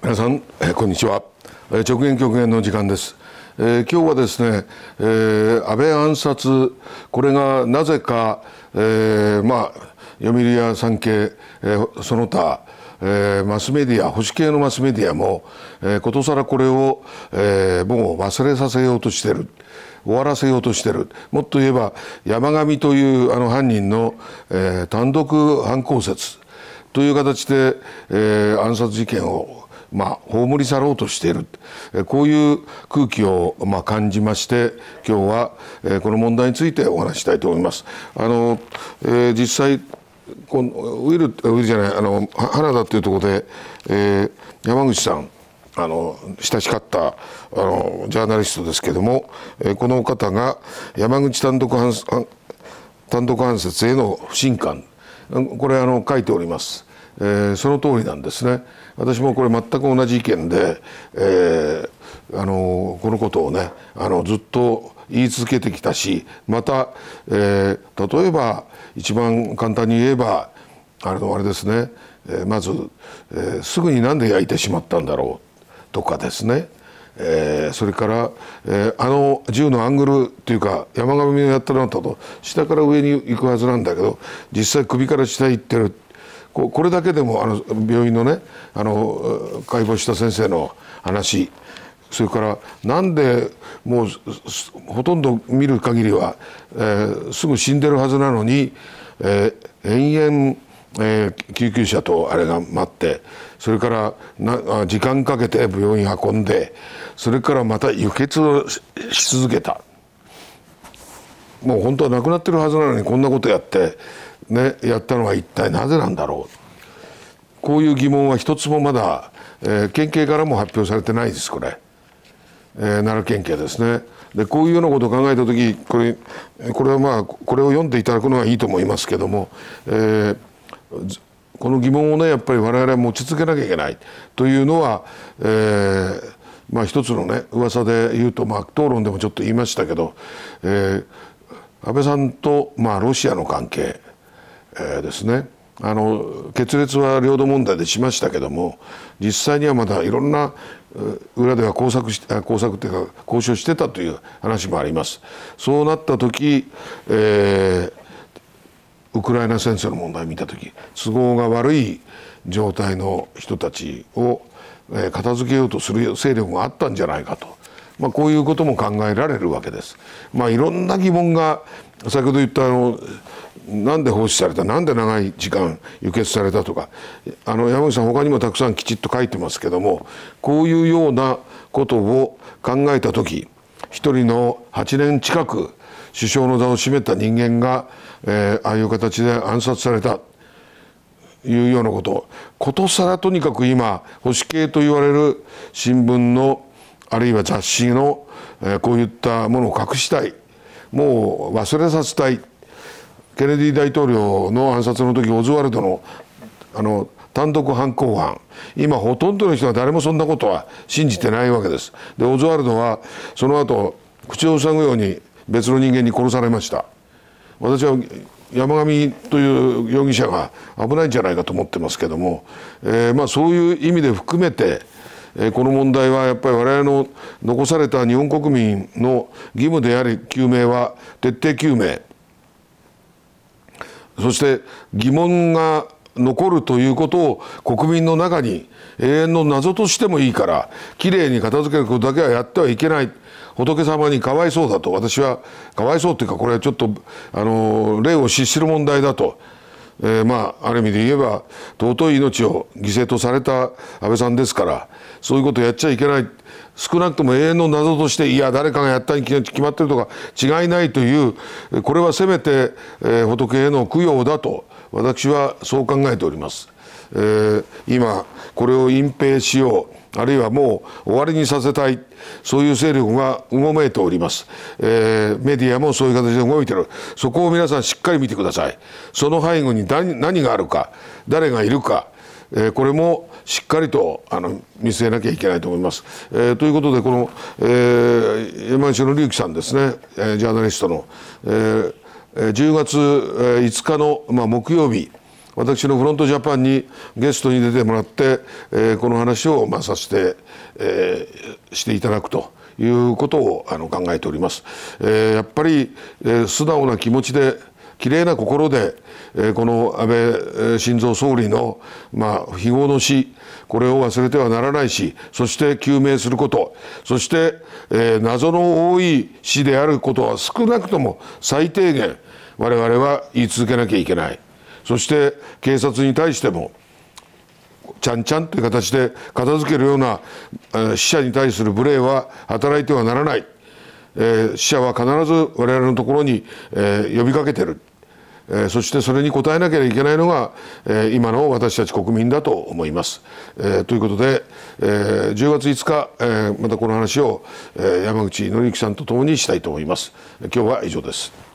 皆さん、えこんにちは、え直言極言の時間です、えー、今日はですね、えー、安倍暗殺これがなぜか、えー、まあ読売や産経、えー、その他えー、マスメディア保守系のマスメディアも、えー、ことさらこれを、えー、もう忘れさせようとしてる終わらせようとしてるもっと言えば山上というあの犯人の、えー、単独犯行説という形で、えー、暗殺事件をまあ、葬り去ろうとしているこういう空気を、まあ、感じまして今日は、えこの問題についてお話したいと思います。あのえー、実際このウイルウイルじゃないあの原田というところで、えー、山口さんあの親しかったあのジャーナリストですけども、えー、この方が山口単独単独犯説への不信感これあの書いております。えー、その通りなんですね私もこれ全く同じ意見で、えー、あのこのことをねあのずっと言い続けてきたしまた、えー、例えば一番簡単に言えばあれのあれですね、えまず、えすぐになんで焼いてしまったんだろうとかですねえー、それから、えー、あの銃のアングルっていうか山上をやったら、と下から上に行くはずなんだけど実際首から下行ってるここれだけでもあの病院のねあの解剖した先生の話それからなんでもうほとんど見る限りは、えー、すぐ死んでるはずなのに、えー、延々、えー、救急車とあれが待ってそれからな時間かけて病院運んでそれからまた輸血をし続けたもう本当はなくなってるはずなのにこんなことやって、ね、やったのは一体なぜなんだろうこういう疑問は一つもまだ、えー、県警からも発表されてないですこれ、えー、奈良県警ですねでこういうようなことを考えた時これこれはまあこれを読んでいただくのはいいと思いますけども、えー、この疑問をねやっぱり我々は持ち続けなきゃいけないというのは、えー、まあ一つのね噂で言うとまあ討論でもちょっと言いましたけど、えー、安倍さんと、まあ、ロシアの関係、えー、ですねあの決裂は領土問題でしましたけども実際にはまだいろんな裏では工作し工作というか交渉してたという話もありますそうなった時、えー、ウクライナ戦争の問題を見た時都合が悪い状態の人たちを片付けようとする勢力があったんじゃないかとまあ、こういうことも考えられるわけです。まあ、いろんな疑問が先ほど言ったあのなんで放置された何で長い時間輸血されたとかあの山口さん他にもたくさんきちっと書いてますけどもこういうようなことを考えた時一人の8年近く首相の座を占めた人間が、えー、ああいう形で暗殺されたというようなことことさらとにかく今保守系と言われる新聞のあるいは雑誌のこういったものを隠したいもう忘れさせたいケネディ大統領の暗殺の時オズワルドのあの単独犯行犯今ほとんどの人は誰もそんなことは信じてないわけですでオズワルドはその後口を塞ぐように別の人間に殺されました私は山上という容疑者が危ないんじゃないかと思ってますけども、えー、まあそういう意味で含めてえこの問題はやっぱり我々の残された日本国民の義務であり究明は徹底究明そして疑問が残るということを国民の中に永遠の謎としてもいいからきれいに片付けることだけはやってはいけない仏様にかわいそうだと私はかわいそうというかこれはちょっとあの例を失する問題だとえー、まあある意味で言えば尊い命を犠牲とされた安倍さんですからそういうことをやっちゃいけない少なくとも永遠の謎としていや誰かがやったに決まってるとか違いないというこれはせめて、えー、仏への供養だと私はそう考えております。えー、今これを隠蔽しようあるいはもう終わりにさせたいそういう勢力がうごめいております、えー、メディアもそういう形で動いてるそこを皆さんしっかり見てくださいその背後に何があるか誰がいるかえこれもしっかりとあの見据えなきゃいけないと思います。えー、ということでこの、えー、山内の隆起さんですね、えー、ジャーナリストの、えー、10月5日の、まあ、木曜日私のフロントジャパンにゲストに出てもらって、えー、この話を、まあ、させて、えー、していただくということをあの考えております。えー、やっぱり、えー、素直な気持ちで綺麗な心で、えこの安倍晋三総理の、まあ、非業の死これを忘れてはならないしそして究明することそして、え謎の多い死であることは少なくとも最低限我々は言い続けなきゃいけないそして警察に対してもちゃんちゃんという形で片付けるような死者に対する無礼は働いてはならない。えー、死者は必ず我々のところに、えー、呼びかけてるえー、そしてそれに応えなければいけないのが、えー、今の私たち国民だと思います。えー、ということで、えー、10月5日、えー、またこの話を、えー、山口紀之さんとともにしたいと思います。今日は以上です。